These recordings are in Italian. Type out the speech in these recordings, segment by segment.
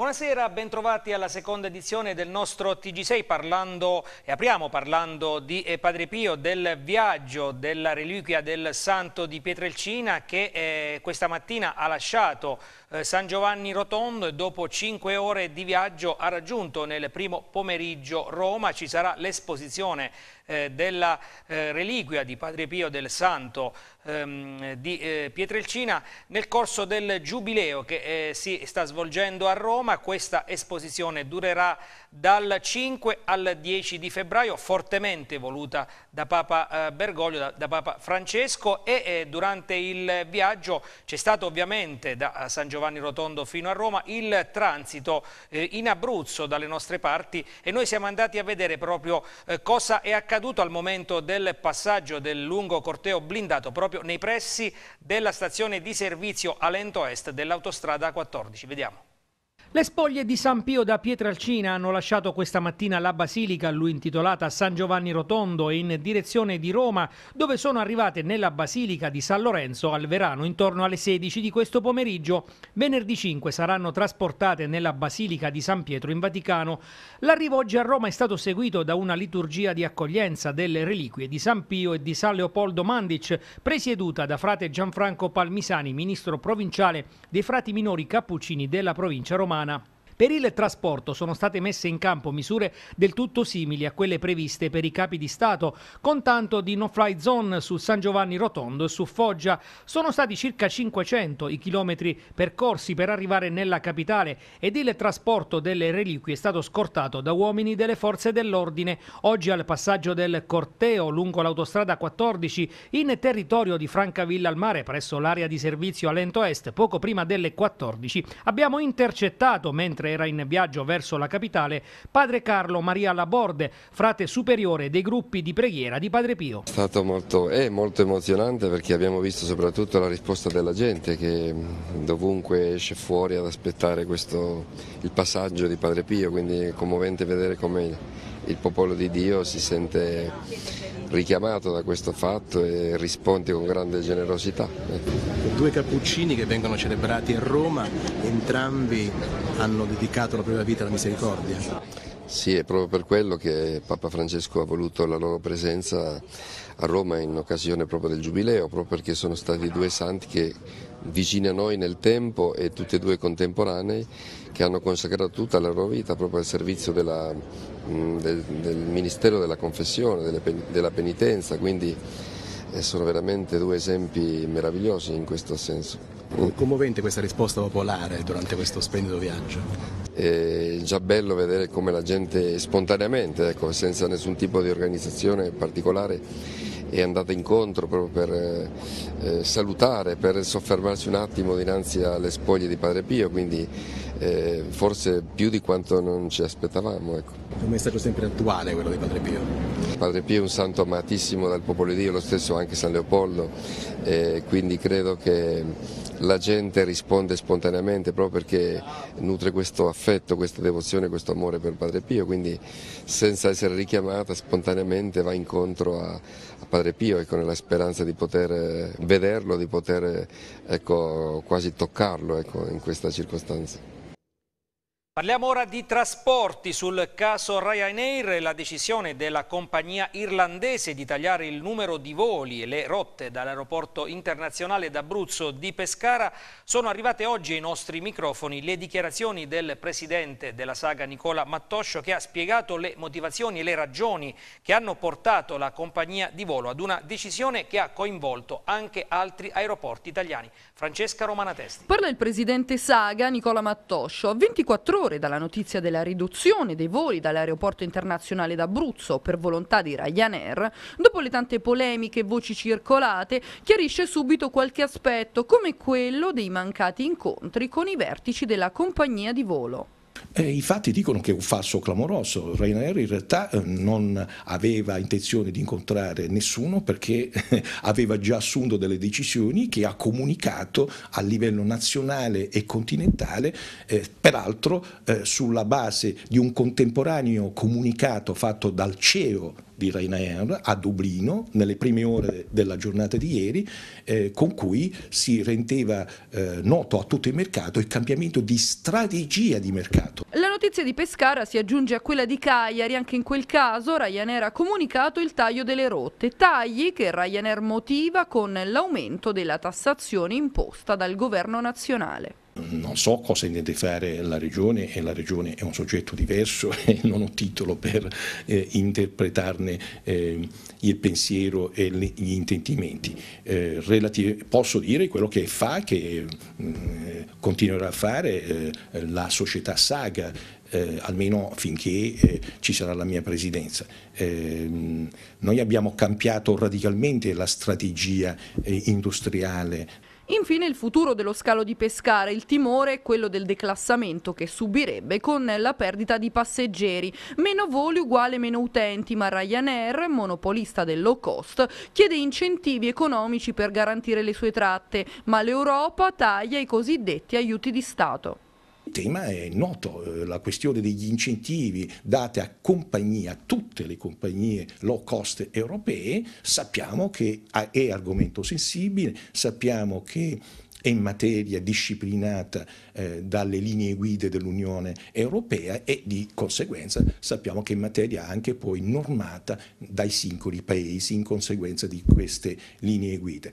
Buonasera, bentrovati alla seconda edizione del nostro TG6 parlando, e apriamo parlando di eh, Padre Pio, del viaggio della reliquia del santo di Pietrelcina che eh, questa mattina ha lasciato eh, San Giovanni Rotondo e dopo cinque ore di viaggio ha raggiunto nel primo pomeriggio Roma, ci sarà l'esposizione eh, della eh, reliquia di Padre Pio del Santo ehm, di eh, Pietrelcina nel corso del Giubileo che eh, si sta svolgendo a Roma. Questa esposizione durerà dal 5 al 10 di febbraio, fortemente voluta da Papa eh, Bergoglio, da, da Papa Francesco e eh, durante il viaggio c'è stato ovviamente da San Giovanni Rotondo fino a Roma il transito eh, in Abruzzo dalle nostre parti e noi siamo andati a vedere proprio eh, cosa è accaduto al momento del passaggio del lungo corteo blindato proprio nei pressi della stazione di servizio Alento Est dell'autostrada 14. Vediamo. Le spoglie di San Pio da Pietralcina hanno lasciato questa mattina la basilica a lui intitolata San Giovanni Rotondo in direzione di Roma, dove sono arrivate nella basilica di San Lorenzo al Verano intorno alle 16 di questo pomeriggio. Venerdì 5 saranno trasportate nella basilica di San Pietro in Vaticano. L'arrivo oggi a Roma è stato seguito da una liturgia di accoglienza delle reliquie di San Pio e di San Leopoldo Mandic, presieduta da frate Gianfranco Palmisani, ministro provinciale dei frati minori cappuccini della provincia romana China Per il trasporto sono state messe in campo misure del tutto simili a quelle previste per i capi di Stato, con tanto di no-fly zone su San Giovanni Rotondo e su Foggia. Sono stati circa 500 i chilometri percorsi per arrivare nella capitale ed il trasporto delle reliquie è stato scortato da uomini delle forze dell'ordine. Oggi al passaggio del corteo lungo l'autostrada 14 in territorio di Francavilla al mare presso l'area di servizio a Lento Est, poco prima delle 14, abbiamo intercettato mentre era in viaggio verso la capitale padre Carlo Maria Laborde, frate superiore dei gruppi di preghiera di Padre Pio. È stato molto, è molto emozionante perché abbiamo visto soprattutto la risposta della gente che dovunque esce fuori ad aspettare questo, il passaggio di Padre Pio, quindi è commovente vedere come il popolo di Dio si sente richiamato da questo fatto e risponde con grande generosità. Ecco, due cappuccini che vengono celebrati a Roma, entrambi hanno dedicato la propria vita alla misericordia. Sì, è proprio per quello che Papa Francesco ha voluto la loro presenza a Roma in occasione proprio del Giubileo, proprio perché sono stati due santi che vicini a noi nel tempo e tutti e due contemporanei che hanno consacrato tutta la loro vita proprio al servizio della, del, del Ministero della Confessione, della penitenza, quindi eh, sono veramente due esempi meravigliosi in questo senso. Commovente questa risposta popolare durante questo splendido viaggio. È già bello vedere come la gente spontaneamente, ecco, senza nessun tipo di organizzazione particolare, è andata incontro proprio per eh, eh, salutare, per soffermarsi un attimo dinanzi alle spoglie di Padre Pio, quindi eh, forse più di quanto non ci aspettavamo. Ecco. Un messaggio sempre attuale quello di Padre Pio. Padre Pio è un santo amatissimo dal popolo di Dio, lo stesso anche San Leopoldo, eh, quindi credo che la gente risponde spontaneamente proprio perché nutre questo affetto, questa devozione, questo amore per Padre Pio, quindi senza essere richiamata spontaneamente va incontro a, a Padre Pio ecco, nella speranza di poter eh, vederlo, di poter eh, ecco, quasi toccarlo ecco, in questa circostanza. Parliamo ora di trasporti sul caso Ryanair, la decisione della compagnia irlandese di tagliare il numero di voli e le rotte dall'aeroporto internazionale d'Abruzzo di Pescara sono arrivate oggi ai nostri microfoni le dichiarazioni del presidente della saga Nicola Mattoscio che ha spiegato le motivazioni e le ragioni che hanno portato la compagnia di volo ad una decisione che ha coinvolto anche altri aeroporti italiani. Francesca Romanatesti. Parla il presidente saga Nicola Mattoscio. 24 ore ore dalla notizia della riduzione dei voli dall'aeroporto internazionale d'Abruzzo per volontà di Ryanair, dopo le tante polemiche e voci circolate, chiarisce subito qualche aspetto, come quello dei mancati incontri con i vertici della compagnia di volo. Eh, I fatti dicono che è un falso clamoroso. Ryanair in realtà eh, non aveva intenzione di incontrare nessuno perché eh, aveva già assunto delle decisioni che ha comunicato a livello nazionale e continentale, eh, peraltro sulla base di un contemporaneo comunicato fatto dal CEO di Ryanair a Dublino nelle prime ore della giornata di ieri, eh, con cui si rendeva eh, noto a tutto il mercato il cambiamento di strategia di mercato. La notizia di Pescara si aggiunge a quella di Cagliari, anche in quel caso Ryanair ha comunicato il taglio delle rotte, tagli che Ryanair motiva con l'aumento della tassazione imposta dal governo nazionale non so cosa intende fare la regione e la regione è un soggetto diverso e non ho titolo per eh, interpretarne eh, il pensiero e gli intentimenti. Eh, relativi, posso dire quello che fa, che mm, continuerà a fare eh, la società Saga, eh, almeno finché eh, ci sarà la mia presidenza. Eh, noi abbiamo cambiato radicalmente la strategia eh, industriale Infine il futuro dello scalo di Pescara, il timore è quello del declassamento che subirebbe con la perdita di passeggeri. Meno voli uguale meno utenti, ma Ryanair, monopolista del low cost, chiede incentivi economici per garantire le sue tratte, ma l'Europa taglia i cosiddetti aiuti di Stato. Il tema è noto, eh, la questione degli incentivi date a compagnie, a tutte le compagnie low cost europee, sappiamo che ah, è argomento sensibile, sappiamo che è in materia disciplinata eh, dalle linee guida dell'Unione Europea e di conseguenza sappiamo che è in materia anche poi normata dai singoli paesi in conseguenza di queste linee guide.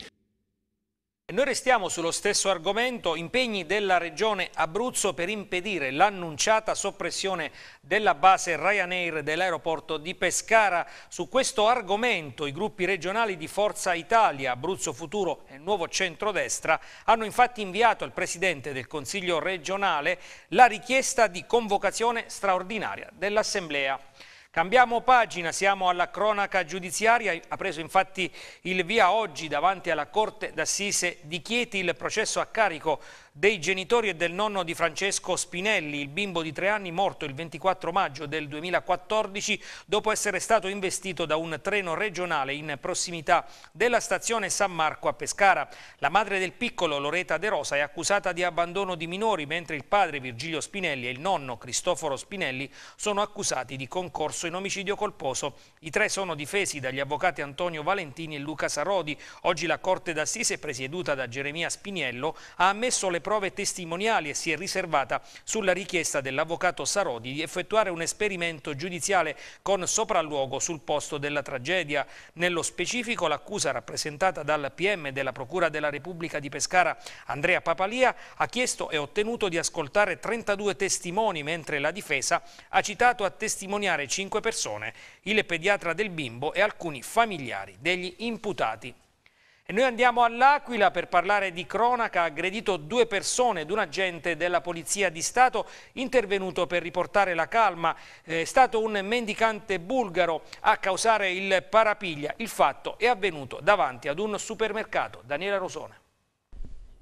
Noi restiamo sullo stesso argomento, impegni della Regione Abruzzo per impedire l'annunciata soppressione della base Ryanair dell'aeroporto di Pescara. Su questo argomento i gruppi regionali di Forza Italia, Abruzzo Futuro e Nuovo Centrodestra hanno infatti inviato al Presidente del Consiglio regionale la richiesta di convocazione straordinaria dell'Assemblea. Cambiamo pagina, siamo alla cronaca giudiziaria, ha preso infatti il via oggi davanti alla Corte d'Assise di Chieti il processo a carico dei genitori e del nonno di Francesco Spinelli, il bimbo di tre anni morto il 24 maggio del 2014 dopo essere stato investito da un treno regionale in prossimità della stazione San Marco a Pescara. La madre del piccolo, Loreta De Rosa, è accusata di abbandono di minori, mentre il padre Virgilio Spinelli e il nonno Cristoforo Spinelli sono accusati di concorso in omicidio colposo. I tre sono difesi dagli avvocati Antonio Valentini e Luca Sarodi. Oggi la Corte d'Assise, presieduta da Geremia Spiniello, ha ammesso le prove testimoniali e si è riservata sulla richiesta dell'avvocato Sarodi di effettuare un esperimento giudiziale con sopralluogo sul posto della tragedia. Nello specifico l'accusa rappresentata dal PM della Procura della Repubblica di Pescara, Andrea Papalia, ha chiesto e ottenuto di ascoltare 32 testimoni, mentre la difesa ha citato a testimoniare 5 persone, il pediatra del bimbo e alcuni familiari degli imputati. E noi andiamo all'Aquila per parlare di cronaca, ha aggredito due persone ed un agente della Polizia di Stato intervenuto per riportare la calma. Eh, è stato un mendicante bulgaro a causare il parapiglia. Il fatto è avvenuto davanti ad un supermercato. Daniela Rosone.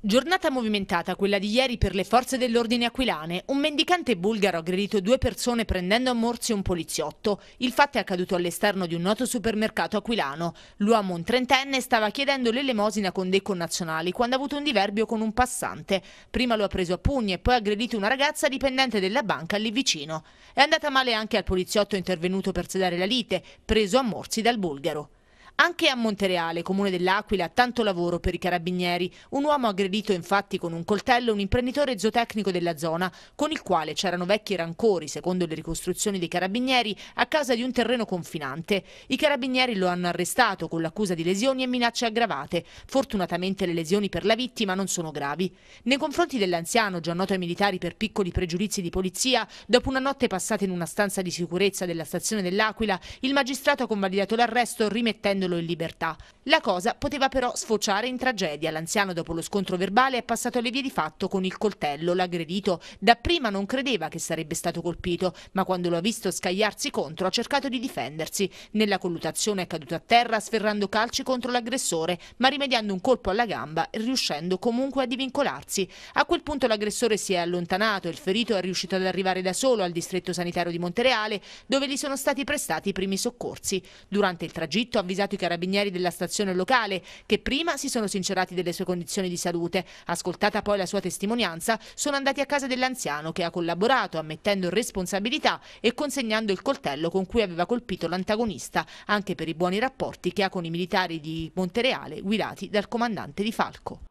Giornata movimentata, quella di ieri per le forze dell'ordine aquilane. Un mendicante bulgaro ha aggredito due persone prendendo a morsi un poliziotto. Il fatto è accaduto all'esterno di un noto supermercato aquilano. L'uomo, un trentenne, stava chiedendo l'elemosina con dei connazionali quando ha avuto un diverbio con un passante. Prima lo ha preso a pugni e poi ha aggredito una ragazza dipendente della banca lì vicino. È andata male anche al poliziotto intervenuto per sedare la lite, preso a morsi dal bulgaro. Anche a Montereale, comune dell'Aquila, tanto lavoro per i carabinieri. Un uomo aggredito infatti con un coltello un imprenditore zootecnico della zona, con il quale c'erano vecchi rancori, secondo le ricostruzioni dei carabinieri, a causa di un terreno confinante. I carabinieri lo hanno arrestato con l'accusa di lesioni e minacce aggravate. Fortunatamente le lesioni per la vittima non sono gravi. Nei confronti dell'anziano, già noto ai militari per piccoli pregiudizi di polizia, dopo una notte passata in una stanza di sicurezza della stazione dell'Aquila, il magistrato ha convalidato l'arresto rimettendo mettendolo in libertà. La cosa poteva però sfociare in tragedia. L'anziano dopo lo scontro verbale è passato alle vie di fatto con il coltello, l'aggredito. Dapprima non credeva che sarebbe stato colpito, ma quando lo ha visto scagliarsi contro ha cercato di difendersi. Nella collutazione è caduto a terra sferrando calci contro l'aggressore, ma rimediando un colpo alla gamba e riuscendo comunque a divincolarsi. A quel punto l'aggressore si è allontanato e il ferito è riuscito ad arrivare da solo al distretto sanitario di Montereale, dove gli sono stati prestati i primi soccorsi. Durante il tragitto ha avvisato i carabinieri della stazione locale che prima si sono sincerati delle sue condizioni di salute. Ascoltata poi la sua testimonianza, sono andati a casa dell'anziano che ha collaborato ammettendo responsabilità e consegnando il coltello con cui aveva colpito l'antagonista, anche per i buoni rapporti che ha con i militari di Montereale guidati dal comandante di Falco.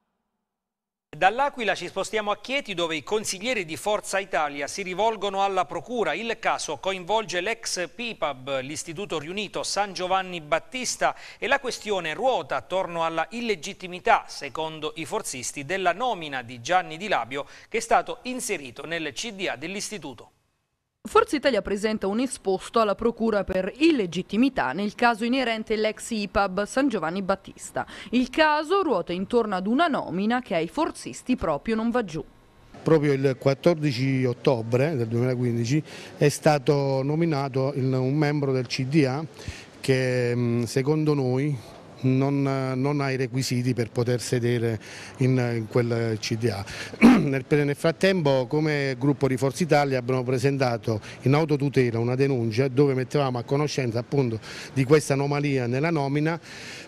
Dall'Aquila ci spostiamo a Chieti dove i consiglieri di Forza Italia si rivolgono alla Procura. Il caso coinvolge l'ex PIPAB, l'Istituto Riunito San Giovanni Battista e la questione ruota attorno alla illegittimità, secondo i forzisti, della nomina di Gianni Di Labio che è stato inserito nel CDA dell'Istituto. Forza Italia presenta un esposto alla Procura per illegittimità nel caso inerente l'ex IPAB San Giovanni Battista. Il caso ruota intorno ad una nomina che ai forzisti proprio non va giù. Proprio il 14 ottobre del 2015 è stato nominato un membro del CDA che secondo noi non, non ha i requisiti per poter sedere in, in quel CDA. nel, nel frattempo come gruppo di Forza Italia abbiamo presentato in autotutela una denuncia dove mettevamo a conoscenza appunto di questa anomalia nella nomina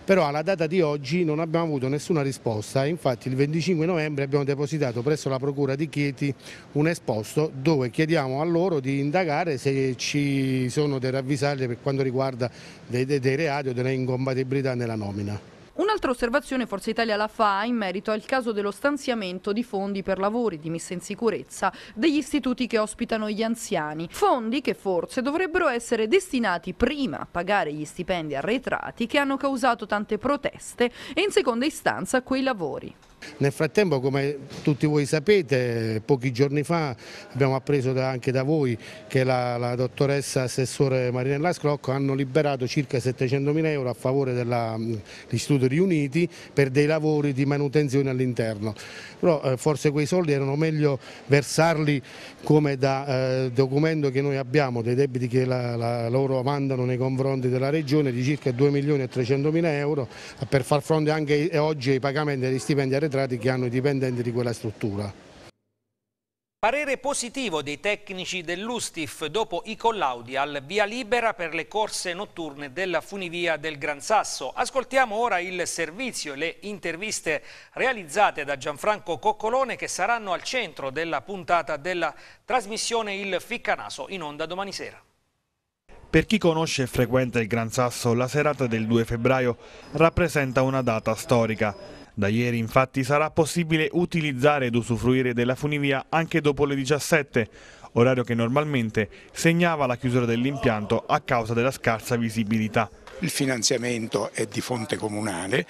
però alla data di oggi non abbiamo avuto nessuna risposta infatti il 25 novembre abbiamo depositato presso la Procura di Chieti un esposto dove chiediamo a loro di indagare se ci sono dei ravvisaglie per quanto riguarda dei, dei, dei reati o delle incompatibilità nella nomina. Un'altra osservazione Forza Italia la fa in merito al caso dello stanziamento di fondi per lavori di messa in sicurezza degli istituti che ospitano gli anziani. Fondi che forse dovrebbero essere destinati prima a pagare gli stipendi arretrati che hanno causato tante proteste e in seconda istanza quei lavori. Nel frattempo, come tutti voi sapete, pochi giorni fa abbiamo appreso anche da voi che la, la dottoressa assessore Marinella Scrocco hanno liberato circa 700 mila euro a favore mm, dell'Istituto Riuniti per dei lavori di manutenzione all'interno. Però eh, forse quei soldi erano meglio versarli come da eh, documento che noi abbiamo, dei debiti che la, la, loro mandano nei confronti della Regione di circa 2 milioni e 300 mila euro per far fronte anche eh, oggi ai pagamenti degli stipendi arretrati contratti che hanno i dipendenti di quella struttura. Parere positivo dei tecnici dell'Ustif dopo i collaudi al via libera per le corse notturne della funivia del Gran Sasso. Ascoltiamo ora il servizio e le interviste realizzate da Gianfranco Coccolone che saranno al centro della puntata della trasmissione Il Ficcanaso in onda domani sera. Per chi conosce e frequenta il Gran Sasso, la serata del 2 febbraio rappresenta una data storica. Da ieri infatti sarà possibile utilizzare ed usufruire della funivia anche dopo le 17, orario che normalmente segnava la chiusura dell'impianto a causa della scarsa visibilità. Il finanziamento è di fonte comunale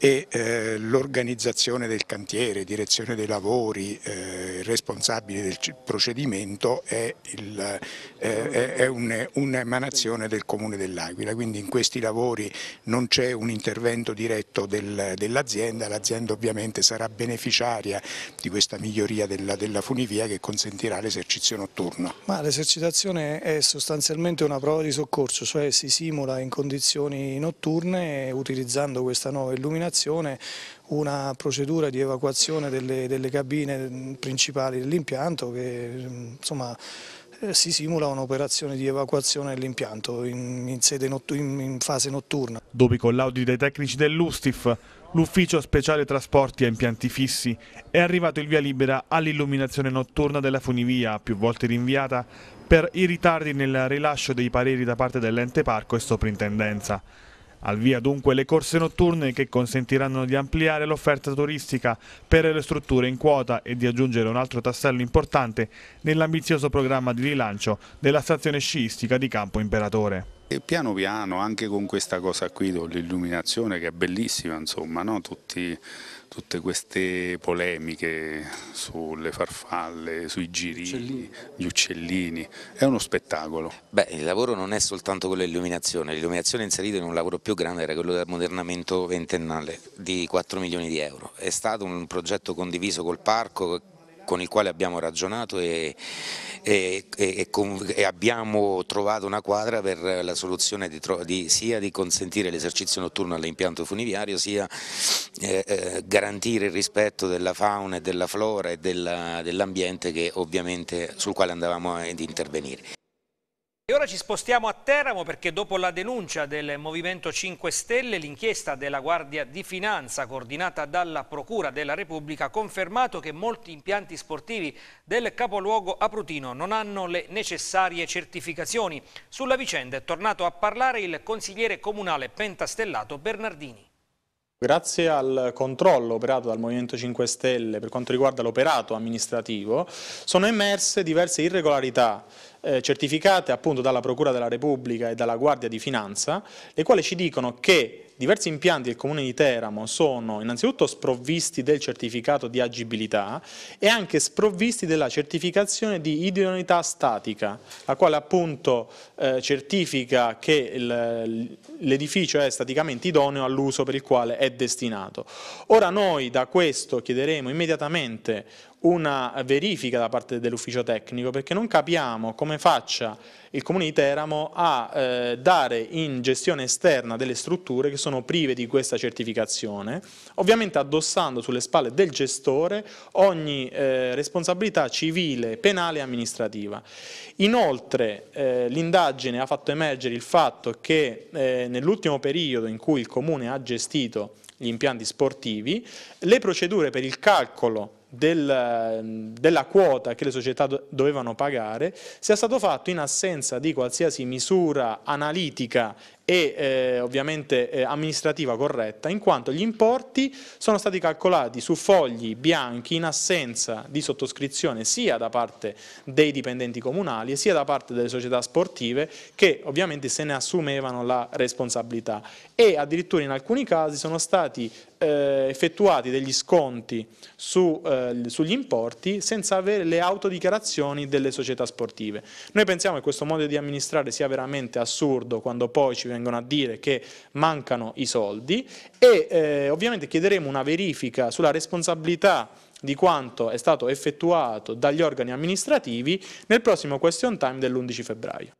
e eh, l'organizzazione del cantiere, direzione dei lavori, eh, responsabile del procedimento è, il, eh, è un'emanazione del Comune dell'Aquila, quindi in questi lavori non c'è un intervento diretto del, dell'azienda, l'azienda ovviamente sarà beneficiaria di questa miglioria della, della funivia che consentirà l'esercizio notturno. Ma l'esercitazione è sostanzialmente una prova di soccorso, cioè si simula in condizioni notturne utilizzando questa nuova illuminazione destinazione una procedura di evacuazione delle, delle cabine principali dell'impianto che insomma, eh, si simula un'operazione di evacuazione dell'impianto in, in, in, fase notturna. Dopo i collaudi dei tecnici dell'Ustif, l'ufficio speciale trasporti a impianti fissi è arrivato il via libera all'illuminazione notturna della funivia, più volte rinviata, per i ritardi nel rilascio dei pareri da parte dell'ente parco e soprintendenza. Al via dunque le corse notturne che consentiranno di ampliare l'offerta turistica per le strutture in quota e di aggiungere un altro tassello importante nell'ambizioso programma di rilancio della stazione sciistica di Campo Imperatore. E piano piano anche con questa cosa qui dell'illuminazione che è bellissima insomma, no? tutti tutte queste polemiche sulle farfalle, sui girini, uccellini. gli uccellini, è uno spettacolo. Beh, il lavoro non è soltanto quello dell'illuminazione, l'illuminazione inserita in un lavoro più grande era quello del modernamento ventennale di 4 milioni di euro, è stato un progetto condiviso col parco con il quale abbiamo ragionato e, e, e, e abbiamo trovato una quadra per la soluzione di, di, sia di consentire l'esercizio notturno all'impianto funiviario sia eh, eh garantire il rispetto della fauna e della flora e dell'ambiente sul quale andavamo ad intervenire. E ora ci spostiamo a Teramo perché dopo la denuncia del Movimento 5 Stelle l'inchiesta della Guardia di Finanza coordinata dalla Procura della Repubblica ha confermato che molti impianti sportivi del capoluogo Aprutino non hanno le necessarie certificazioni. Sulla vicenda è tornato a parlare il consigliere comunale pentastellato Bernardini. Grazie al controllo operato dal Movimento 5 Stelle per quanto riguarda l'operato amministrativo sono emerse diverse irregolarità eh, certificate appunto dalla Procura della Repubblica e dalla Guardia di Finanza, le quali ci dicono che diversi impianti del comune di Teramo sono innanzitutto sprovvisti del certificato di agibilità e anche sprovvisti della certificazione di idoneità statica, la quale appunto eh, certifica che l'edificio è staticamente idoneo all'uso per il quale è destinato. Ora noi da questo chiederemo immediatamente una verifica da parte dell'ufficio tecnico perché non capiamo come faccia il Comune di Teramo a eh, dare in gestione esterna delle strutture che sono prive di questa certificazione, ovviamente addossando sulle spalle del gestore ogni eh, responsabilità civile, penale e amministrativa. Inoltre eh, l'indagine ha fatto emergere il fatto che eh, nell'ultimo periodo in cui il Comune ha gestito gli impianti sportivi, le procedure per il calcolo del, ehm, della quota che le società dovevano pagare sia stato fatto in assenza di qualsiasi misura analitica e eh, ovviamente eh, amministrativa corretta, in quanto gli importi sono stati calcolati su fogli bianchi in assenza di sottoscrizione sia da parte dei dipendenti comunali sia da parte delle società sportive che ovviamente se ne assumevano la responsabilità e addirittura in alcuni casi sono stati eh, effettuati degli sconti su, eh, sugli importi senza avere le autodichiarazioni delle società sportive. Noi pensiamo che questo modo di amministrare sia veramente assurdo quando poi ci vengono vengono a dire che mancano i soldi e eh, ovviamente chiederemo una verifica sulla responsabilità di quanto è stato effettuato dagli organi amministrativi nel prossimo question time dell'11 febbraio.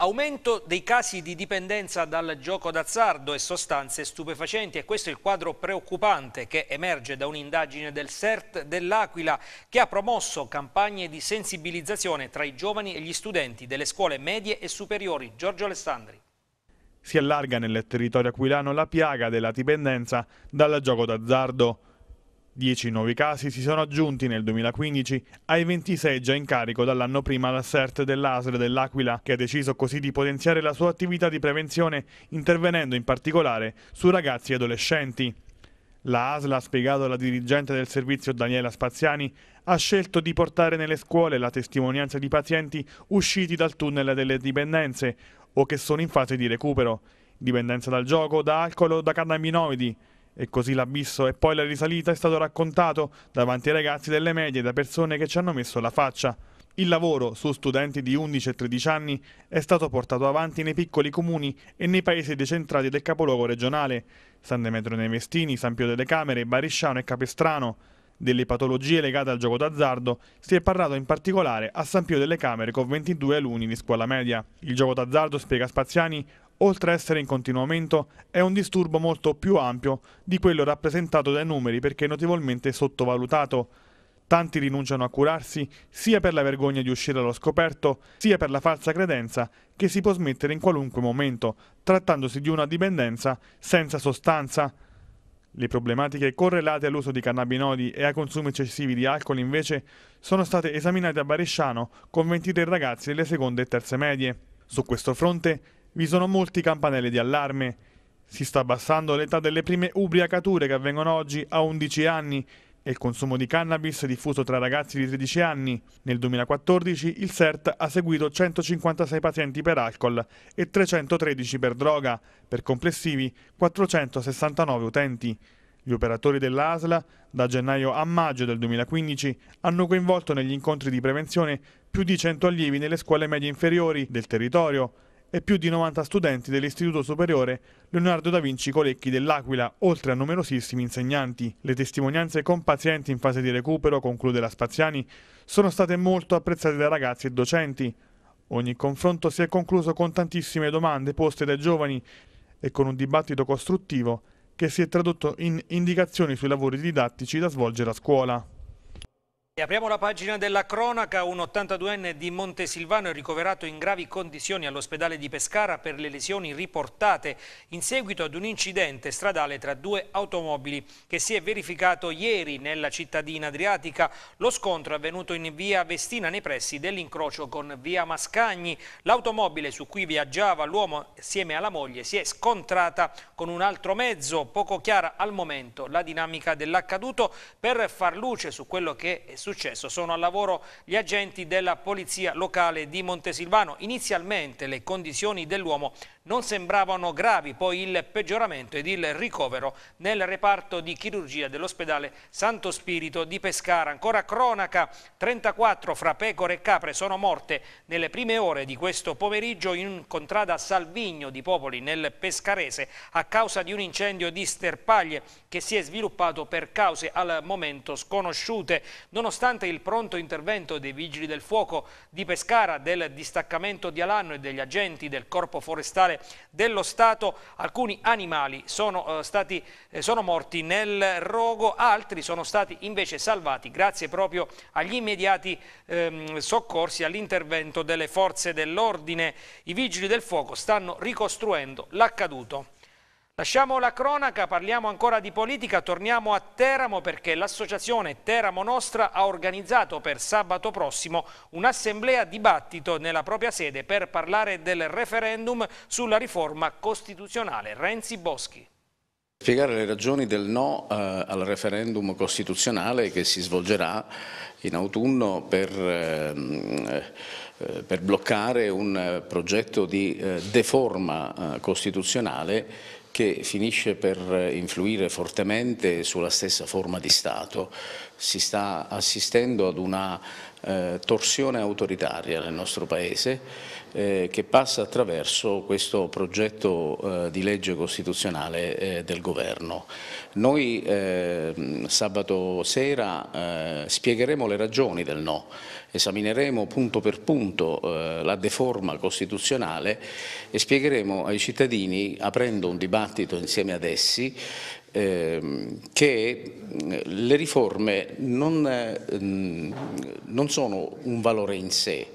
Aumento dei casi di dipendenza dal gioco d'azzardo e sostanze stupefacenti e questo è il quadro preoccupante che emerge da un'indagine del CERT dell'Aquila che ha promosso campagne di sensibilizzazione tra i giovani e gli studenti delle scuole medie e superiori. Giorgio Alessandri. Si allarga nel territorio aquilano la piaga della dipendenza dal gioco d'azzardo. Dieci nuovi casi si sono aggiunti nel 2015 ai 26 già in carico dall'anno prima l'assert dell'ASL dell'Aquila, che ha deciso così di potenziare la sua attività di prevenzione, intervenendo in particolare su ragazzi e adolescenti. La ASL, ha spiegato la dirigente del servizio Daniela Spaziani, ha scelto di portare nelle scuole la testimonianza di pazienti usciti dal tunnel delle dipendenze, o che sono in fase di recupero, dipendenza dal gioco, da alcol o da cannabinoidi. E così l'abisso e poi la risalita è stato raccontato davanti ai ragazzi delle medie da persone che ci hanno messo la faccia. Il lavoro su studenti di 11 e 13 anni è stato portato avanti nei piccoli comuni e nei paesi decentrati del capoluogo regionale, San Demetrio nei Vestini, San Pio delle Camere, Barisciano e Capestrano. Delle patologie legate al gioco d'azzardo si è parlato in particolare a San Pio delle Camere con 22 alunni di scuola media. Il gioco d'azzardo, spiega Spaziani, oltre a essere in continuo aumento, è un disturbo molto più ampio di quello rappresentato dai numeri perché notevolmente sottovalutato. Tanti rinunciano a curarsi sia per la vergogna di uscire allo scoperto, sia per la falsa credenza che si può smettere in qualunque momento, trattandosi di una dipendenza senza sostanza. Le problematiche correlate all'uso di cannabinoidi e ai consumi eccessivi di alcol invece sono state esaminate a Bresciano con 23 ragazzi delle seconde e terze medie. Su questo fronte vi sono molti campanelli di allarme. Si sta abbassando l'età delle prime ubriacature che avvengono oggi a 11 anni e il consumo di cannabis diffuso tra ragazzi di 13 anni. Nel 2014 il CERT ha seguito 156 pazienti per alcol e 313 per droga, per complessivi 469 utenti. Gli operatori dell'ASLA, da gennaio a maggio del 2015, hanno coinvolto negli incontri di prevenzione più di 100 allievi nelle scuole medie inferiori del territorio, e più di 90 studenti dell'Istituto Superiore Leonardo da Vinci Colecchi dell'Aquila, oltre a numerosissimi insegnanti. Le testimonianze con pazienti in fase di recupero, conclude la Spaziani, sono state molto apprezzate da ragazzi e docenti. Ogni confronto si è concluso con tantissime domande poste dai giovani e con un dibattito costruttivo che si è tradotto in indicazioni sui lavori didattici da svolgere a scuola apriamo la pagina della cronaca, un 82enne di Montesilvano è ricoverato in gravi condizioni all'ospedale di Pescara per le lesioni riportate in seguito ad un incidente stradale tra due automobili che si è verificato ieri nella cittadina adriatica. Lo scontro è avvenuto in via Vestina nei pressi dell'incrocio con via Mascagni. L'automobile su cui viaggiava l'uomo assieme alla moglie si è scontrata con un altro mezzo, poco chiara al momento la dinamica dell'accaduto per far luce su quello che è successo successo. Sono al lavoro gli agenti della polizia locale di Montesilvano. Inizialmente le condizioni dell'uomo non sembravano gravi, poi il peggioramento ed il ricovero nel reparto di chirurgia dell'ospedale Santo Spirito di Pescara. Ancora cronaca, 34 fra pecore e capre sono morte nelle prime ore di questo pomeriggio in contrada Salvigno di Popoli nel Pescarese a causa di un incendio di sterpaglie che si è sviluppato per cause al momento sconosciute. Nonostante il pronto intervento dei vigili del fuoco di Pescara, del distaccamento di Alanno e degli agenti del corpo forestale Provinciale dello Stato, alcuni animali sono, eh, stati, eh, sono morti nel rogo, altri sono stati invece salvati grazie proprio agli immediati ehm, soccorsi, all'intervento delle forze dell'ordine. I vigili del fuoco stanno ricostruendo l'accaduto. Lasciamo la cronaca, parliamo ancora di politica, torniamo a Teramo perché l'associazione Teramo Nostra ha organizzato per sabato prossimo un'assemblea dibattito nella propria sede per parlare del referendum sulla riforma costituzionale. Renzi Boschi. Spiegare le ragioni del no eh, al referendum costituzionale che si svolgerà in autunno per... Ehm, eh, per bloccare un progetto di eh, deforma eh, costituzionale che finisce per influire fortemente sulla stessa forma di Stato. Si sta assistendo ad una eh, torsione autoritaria nel nostro Paese eh, che passa attraverso questo progetto eh, di legge costituzionale eh, del Governo. Noi eh, sabato sera eh, spiegheremo le ragioni del no Esamineremo punto per punto eh, la deforma costituzionale e spiegheremo ai cittadini, aprendo un dibattito insieme ad essi, ehm, che eh, le riforme non, eh, non, sono un valore in sé,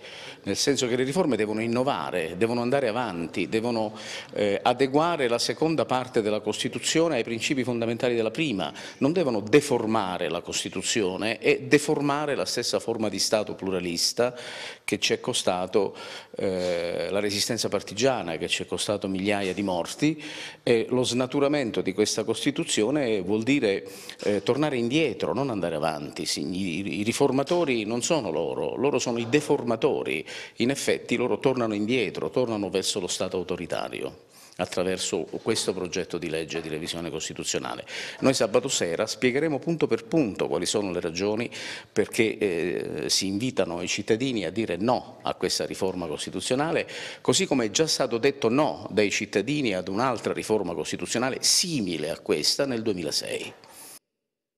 nel senso che le riforme devono innovare, devono andare avanti, devono eh, adeguare la seconda parte della Costituzione ai principi fondamentali della prima, non devono deformare la Costituzione e deformare la stessa forma di Stato pluralista che ci è costato eh, la resistenza partigiana, che ci è costato migliaia di morti e lo snaturamento di questa Costituzione vuol dire eh, tornare indietro, non andare avanti. I riformatori non sono loro, loro sono i deformatori in effetti loro tornano indietro, tornano verso lo Stato autoritario attraverso questo progetto di legge di revisione costituzionale. Noi sabato sera spiegheremo punto per punto quali sono le ragioni perché eh, si invitano i cittadini a dire no a questa riforma costituzionale, così come è già stato detto no dai cittadini ad un'altra riforma costituzionale simile a questa nel 2006.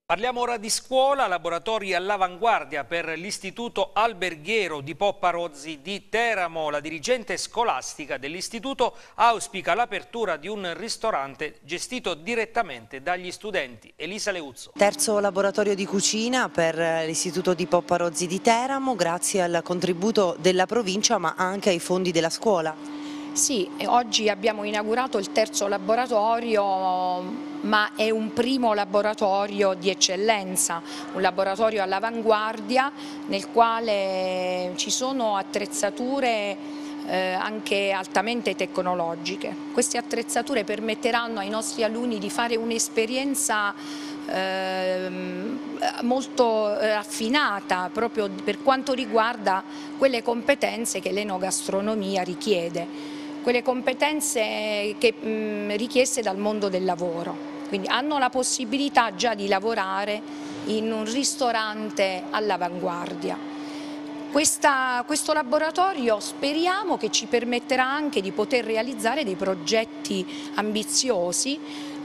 Parliamo ora di scuola, laboratori all'avanguardia per l'Istituto Alberghiero di Popparozzi di Teramo. La dirigente scolastica dell'istituto auspica l'apertura di un ristorante gestito direttamente dagli studenti. Elisa Leuzzo. Terzo laboratorio di cucina per l'Istituto di Popparozzi di Teramo grazie al contributo della provincia ma anche ai fondi della scuola. Sì, oggi abbiamo inaugurato il terzo laboratorio ma è un primo laboratorio di eccellenza, un laboratorio all'avanguardia nel quale ci sono attrezzature eh, anche altamente tecnologiche. Queste attrezzature permetteranno ai nostri alunni di fare un'esperienza ehm, molto eh, affinata proprio per quanto riguarda quelle competenze che l'enogastronomia richiede quelle competenze che, mh, richieste dal mondo del lavoro. Quindi hanno la possibilità già di lavorare in un ristorante all'avanguardia. questo laboratorio speriamo che ci permetterà anche di poter realizzare dei progetti ambiziosi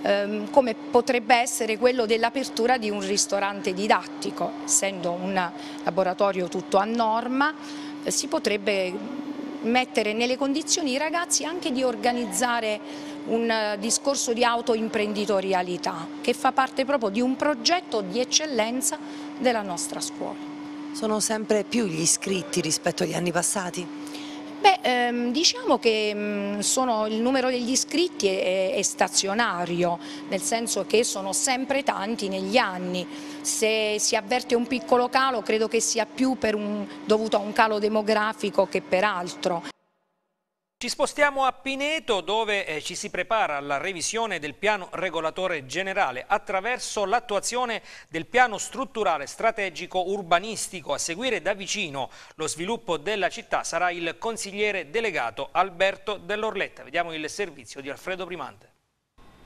ehm, come potrebbe essere quello dell'apertura di un ristorante didattico, essendo un laboratorio tutto a norma, eh, si potrebbe mettere nelle condizioni i ragazzi anche di organizzare un eh, discorso di autoimprenditorialità che fa parte proprio di un progetto di eccellenza della nostra scuola. Sono sempre più gli iscritti rispetto agli anni passati? Beh, ehm, diciamo che mh, mm, sono, il numero degli iscritti è, è, stazionario, nel senso che sono sempre tanti negli anni. Se si avverte un piccolo calo credo che sia più un, dovuto a un calo demografico che per altro. Ci spostiamo a Pineto dove eh, ci si prepara alla revisione del piano regolatore generale attraverso l'attuazione del piano strutturale strategico urbanistico. A seguire da vicino lo sviluppo della città sarà il consigliere delegato Alberto Dell'Orletta. Vediamo il servizio di Alfredo Primante.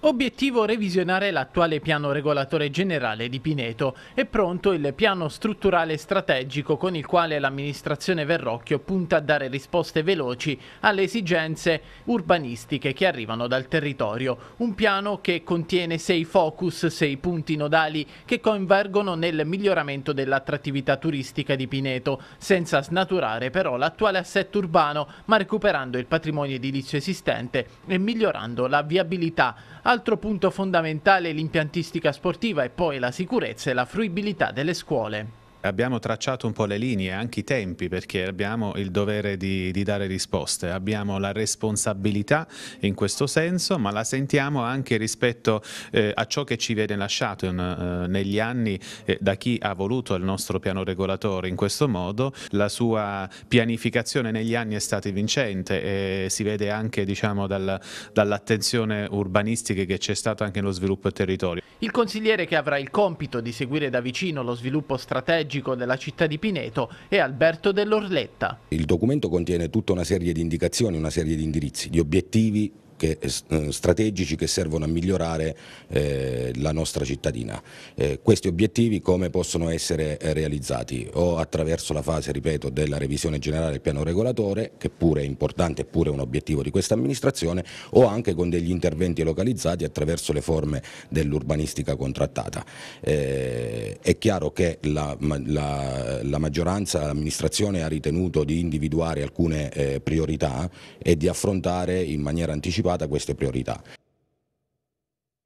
Obiettivo revisionare l'attuale piano regolatore generale di Pineto. È pronto il piano strutturale strategico con il quale l'amministrazione Verrocchio punta a dare risposte veloci alle esigenze urbanistiche che arrivano dal territorio. Un piano che contiene sei focus, sei punti nodali che coinvergono nel miglioramento dell'attrattività turistica di Pineto, senza snaturare però l'attuale assetto urbano ma recuperando il patrimonio edilizio esistente e migliorando la viabilità. Altro punto fondamentale è l'impiantistica sportiva e poi la sicurezza e la fruibilità delle scuole abbiamo tracciato un po' le linee, anche i tempi, perché abbiamo il dovere di, di dare risposte, abbiamo la responsabilità in questo senso, ma la sentiamo anche rispetto eh, a ciò che ci viene lasciato in, eh, negli anni eh, da chi ha voluto il nostro piano regolatore in questo modo, la sua pianificazione negli anni è stata vincente e si vede anche diciamo, dal, dall'attenzione urbanistica che c'è stata anche nello sviluppo del territorio. Il consigliere che avrà il compito di seguire da vicino lo sviluppo strategico archeologico della città di Pineto è Alberto dell'Orletta. Il documento contiene tutta una serie di indicazioni, una serie di indirizzi, di obiettivi che, eh, eh, strategici che servono a migliorare eh, la nostra cittadina. Eh, questi obiettivi come possono essere eh, realizzati? O attraverso la fase, ripeto, della revisione generale del piano regolatore, che pure è importante e pure un obiettivo di questa amministrazione, o anche con degli interventi localizzati attraverso le forme dell'urbanistica contrattata. Eh, è chiaro che la, la, la maggioranza, l'amministrazione ha ritenuto di individuare alcune priorità e di affrontare in maniera anticipata adeguata a queste priorità.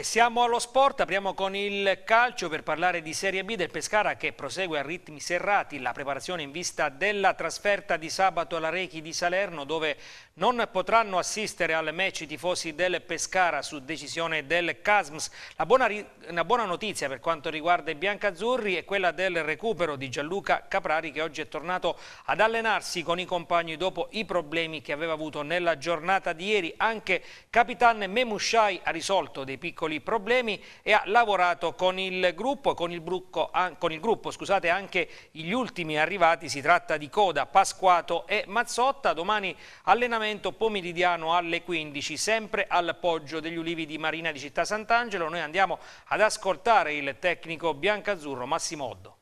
Siamo allo sport, apriamo con il calcio per parlare di Serie B del Pescara che prosegue a ritmi serrati la preparazione in vista della trasferta di sabato alla Rechi di Salerno dove non potranno assistere al match i tifosi del Pescara su decisione del Casms. La buona, una buona notizia per quanto riguarda i biancazzurri è quella del recupero di Gianluca Caprari che oggi è tornato ad allenarsi con i compagni dopo i problemi che aveva avuto nella giornata di ieri. Anche Capitan Memushai ha risolto dei piccoli piccoli problemi e ha lavorato con il gruppo, con il, bruco, con il gruppo scusate, anche gli ultimi arrivati, si tratta di Coda, Pasquato e Mazzotta, domani allenamento pomeridiano alle 15, sempre al Poggio degli Ulivi di Marina di Città Sant'Angelo, noi andiamo ad ascoltare il tecnico biancazzurro Massimo Oddo.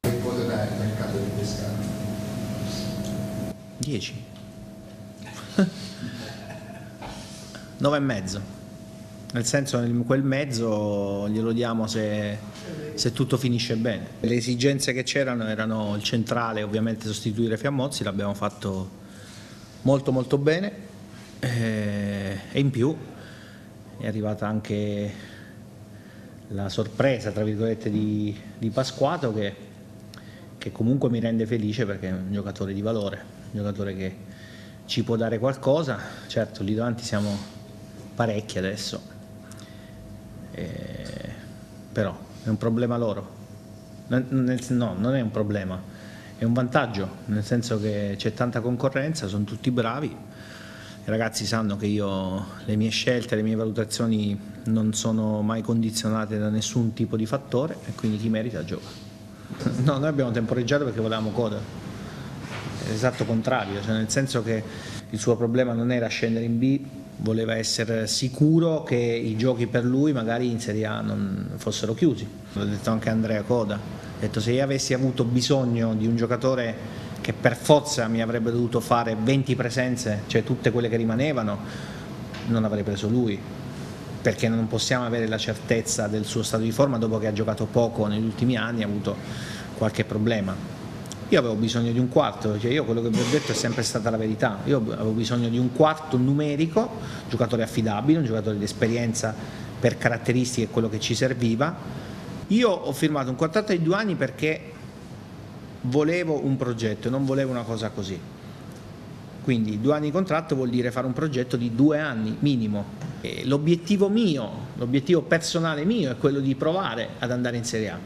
Che quote mercato di Pescara? 10. 9 e mezzo nel senso quel mezzo glielo diamo se, se tutto finisce bene. Le esigenze che c'erano erano il centrale, ovviamente sostituire Fiammozzi, l'abbiamo fatto molto molto bene eh, e in più è arrivata anche la sorpresa tra virgolette di, di Pasquato che, che, comunque mi rende felice perché è un giocatore di valore, un giocatore che ci può dare qualcosa, certo lì davanti siamo parecchi adesso eh, però è un problema loro. No, non è un problema, è un vantaggio, nel senso che c'è tanta concorrenza, sono tutti bravi, i ragazzi sanno che io le mie scelte, le mie valutazioni non sono mai condizionate da nessun tipo di fattore e quindi chi merita gioca. No, noi abbiamo temporeggiato perché volevamo coda, è l'esatto contrario, cioè nel senso che il suo problema non era scendere in B voleva essere sicuro che i giochi per lui magari in Serie A non fossero chiusi. L'ha detto anche Andrea Coda, ho detto se io avessi avuto bisogno di un giocatore che per forza mi avrebbe dovuto fare 20 presenze, cioè tutte quelle che rimanevano, non avrei preso lui, perché non possiamo avere la certezza del suo stato di forma dopo che ha giocato poco negli ultimi anni, e ha avuto qualche problema. Io avevo bisogno di un quarto, cioè io quello che vi ho detto è sempre stata la verità, io avevo bisogno di un quarto numerico, giocatore affidabile, un giocatore di esperienza per caratteristiche, e quello che ci serviva. Io ho firmato un contratto di due anni perché volevo un progetto, non volevo una cosa così. Quindi due anni di contratto vuol dire fare un progetto di due anni minimo. L'obiettivo mio, l'obiettivo personale mio è quello di provare ad andare in Serie A.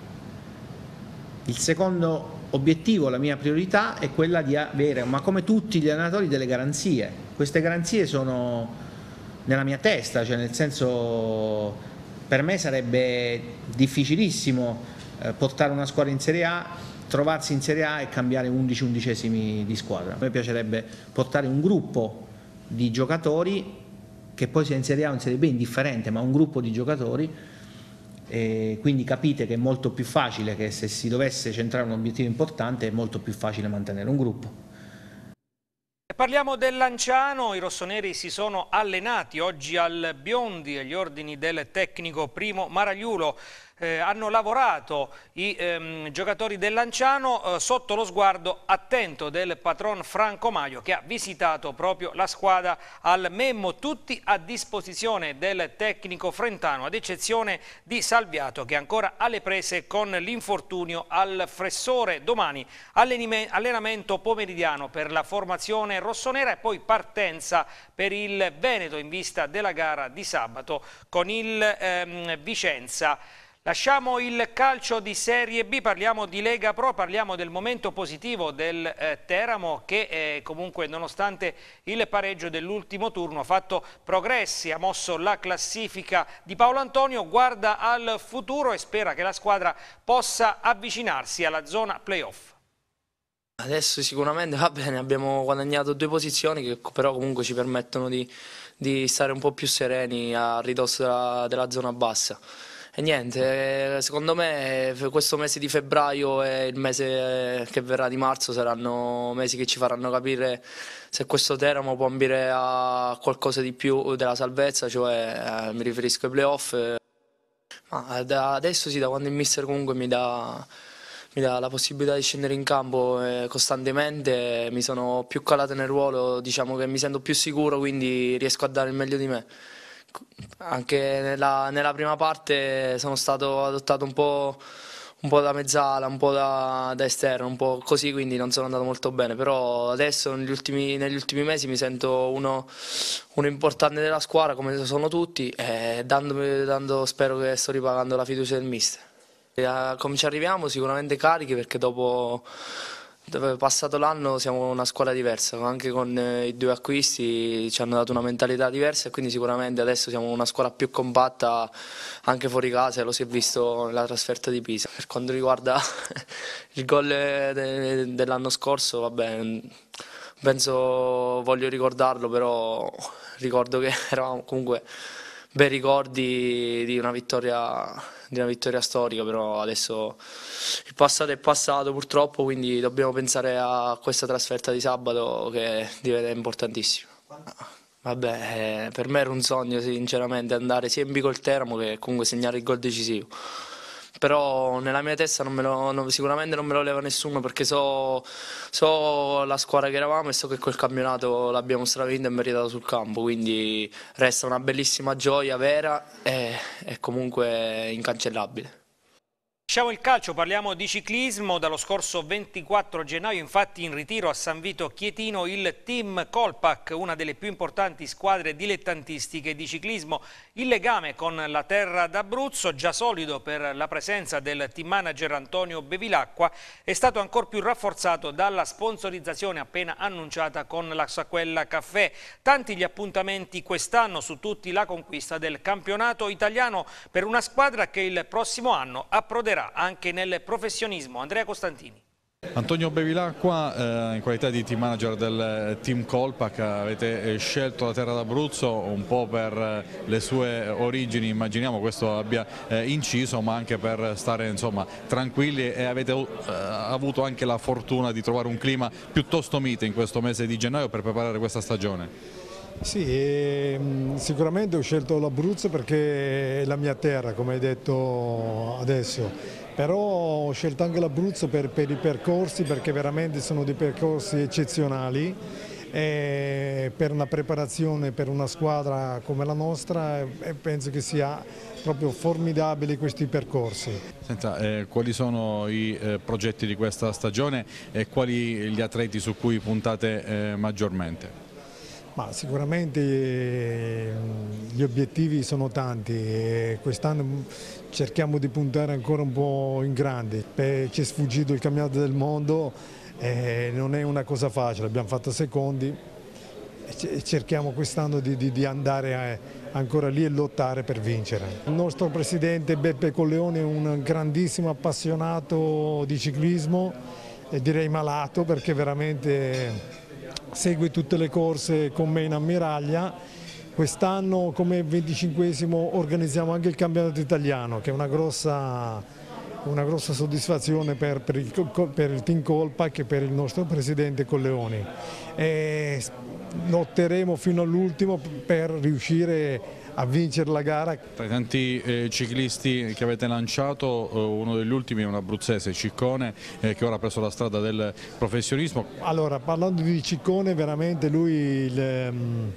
Il secondo obiettivo, la mia priorità è quella di avere, ma come tutti gli allenatori, delle garanzie. Queste garanzie sono nella mia testa, cioè nel senso per me sarebbe difficilissimo eh, portare una squadra in Serie A, trovarsi in Serie A e cambiare 11 undicesimi di squadra. A me piacerebbe portare un gruppo di giocatori che poi sia in Serie A o in Serie B indifferente, ma un gruppo di giocatori e quindi capite che è molto più facile che se si dovesse centrare un obiettivo importante è molto più facile mantenere un gruppo. Parliamo del Lanciano, i rossoneri si sono allenati oggi al Biondi agli ordini del tecnico Primo Maragliulo eh, hanno lavorato i ehm, giocatori del Lanciano eh, sotto lo sguardo attento del patron Franco Maio che ha visitato proprio la squadra al Memmo, tutti a disposizione del tecnico frentano, ad eccezione di Salviato che è ancora alle prese con l'infortunio al Fressore. Domani allenamento pomeridiano per la formazione rossonera e poi partenza per il Veneto in vista della gara di sabato con il ehm, Vicenza. Lasciamo il calcio di Serie B, parliamo di Lega Pro, parliamo del momento positivo del eh, Teramo che eh, comunque nonostante il pareggio dell'ultimo turno ha fatto progressi, ha mosso la classifica di Paolo Antonio, guarda al futuro e spera che la squadra possa avvicinarsi alla zona playoff. Adesso sicuramente va bene, abbiamo guadagnato due posizioni che però comunque ci permettono di, di stare un po' più sereni a ridosso della, della zona bassa. E niente, eh, secondo me questo mese di febbraio e il mese eh, che verrà di marzo saranno mesi che ci faranno capire se questo Teramo può ambire a qualcosa di più della salvezza, cioè eh, mi riferisco ai playoff. Ma da adesso sì, da quando il mister comunque mi dà, mi dà la possibilità di scendere in campo costantemente, mi sono più calato nel ruolo, diciamo che mi sento più sicuro, quindi riesco a dare il meglio di me anche nella, nella, prima parte sono stato adottato un po', un po da mezzala, un po' da, da, esterno, un po' così, quindi non sono andato molto bene, però adesso negli ultimi, negli ultimi mesi mi sento uno, uno, importante della squadra come sono tutti e dandomi, dando, spero che sto ripagando la fiducia del mister. Come ci arriviamo? Sicuramente carichi perché dopo Passato l'anno siamo una scuola diversa, anche con eh, i due acquisti ci hanno dato una mentalità diversa e quindi sicuramente adesso siamo una scuola più compatta anche fuori casa, e lo si è visto nella trasferta di Pisa. Per quanto riguarda il gol dell'anno scorso, vabbè, penso voglio ricordarlo, però ricordo che eravamo comunque bei ricordi di una vittoria di una vittoria storica, però adesso il passato è passato purtroppo, quindi dobbiamo pensare a questa trasferta di sabato che diventa importantissima. Vabbè, eh, per me era un sogno sinceramente andare sia in B col Teramo che comunque segnare il gol decisivo però nella mia testa non lo, non, sicuramente non me lo leva nessuno perché so, so, la squadra che eravamo e so che quel campionato l'abbiamo stravinto e meritato sul campo, quindi resta una bellissima gioia vera e, e comunque incancellabile. Lasciamo il calcio, parliamo di ciclismo. Dallo scorso 24 gennaio, infatti, in ritiro a San Vito Chietino, il team Colpac, una delle più importanti squadre dilettantistiche di ciclismo. Il legame con la terra d'Abruzzo, già solido per la presenza del team manager Antonio Bevilacqua, è stato ancora più rafforzato dalla sponsorizzazione appena annunciata con la Saquella Caffè. Tanti gli appuntamenti quest'anno, su tutti la conquista del campionato italiano per una squadra che il prossimo anno approderà prospera anche nel professionismo. Andrea Costantini. Antonio Bevilacqua, eh, in qualità di team manager del eh, team Colpac, avete eh, scelto la terra d'Abruzzo un po' per le sue origini, immaginiamo questo abbia inciso, ma anche per stare insomma, tranquilli e avete avuto anche la fortuna di trovare un clima piuttosto mite in questo mese di gennaio per preparare questa stagione. Sì, ehm, sicuramente ho scelto l'Abruzzo perché è la mia terra, come hai detto adesso, però ho scelto anche l'Abruzzo per, per, i percorsi perché veramente sono dei percorsi eccezionali e per una preparazione per una squadra come la nostra e penso che sia proprio formidabili questi percorsi. Senta, eh, quali sono i eh, progetti di questa stagione e quali gli atleti su cui puntate eh, maggiormente? Ma sicuramente ehm, gli obiettivi sono tanti e quest'anno cerchiamo di puntare ancora un po' in grande. Ci è sfuggito il campionato del mondo, eh, non è una cosa facile, abbiamo fatto secondi e cerchiamo quest'anno di, di, di, andare a, eh, ancora lì e lottare per vincere. Il nostro presidente Beppe Colleone è un grandissimo appassionato di ciclismo e direi malato perché veramente segue tutte le corse con me in ammiraglia. Quest'anno come 25 organizziamo anche il campionato italiano che è una grossa, una grossa soddisfazione per, per, il, per, il, team Colpac e per il nostro presidente Colleoni. E lotteremo fino all'ultimo per riuscire a a vincere la gara. Tra i tanti eh, ciclisti che avete lanciato, eh, uno degli ultimi è un abruzzese, Ciccone, eh, che ora ha preso la strada del professionismo. Allora, parlando di Ciccone, veramente lui il, mm,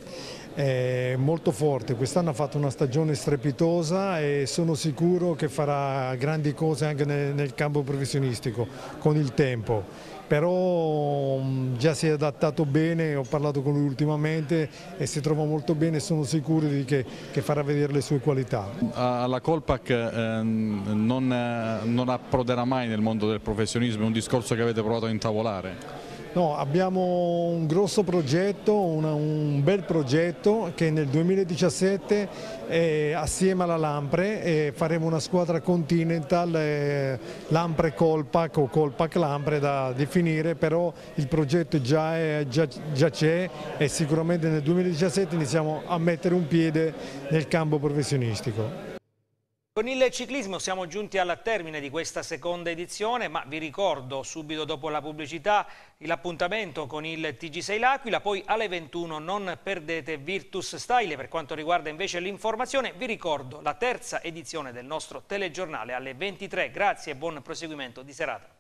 è molto forte, quest'anno ha fatto una stagione strepitosa e sono sicuro che farà grandi cose anche nel, nel campo professionistico con il tempo però mm, già si è adattato bene, ho parlato con lui ultimamente e si trova molto bene e sono sicuro che, che, farà vedere le sue qualità. Alla Colpac ehm, non, non approderà mai nel mondo del professionismo, è un discorso che avete provato a intavolare? No, abbiamo un grosso progetto, una, un bel progetto che nel 2017 eh, assieme alla Lampre eh, faremo una squadra continental eh, Lampre Colpac o Colpac Lampre da definire, però il progetto già, è, già, già c'è e sicuramente nel 2017 iniziamo a mettere un piede nel campo professionistico. Con il ciclismo siamo giunti al termine di questa seconda edizione, ma vi ricordo subito dopo la pubblicità l'appuntamento con il TG6 L'Aquila, poi alle 21 non perdete Virtus Style. Per quanto riguarda invece l'informazione, vi ricordo la terza edizione del nostro telegiornale alle 23. Grazie e buon proseguimento di serata.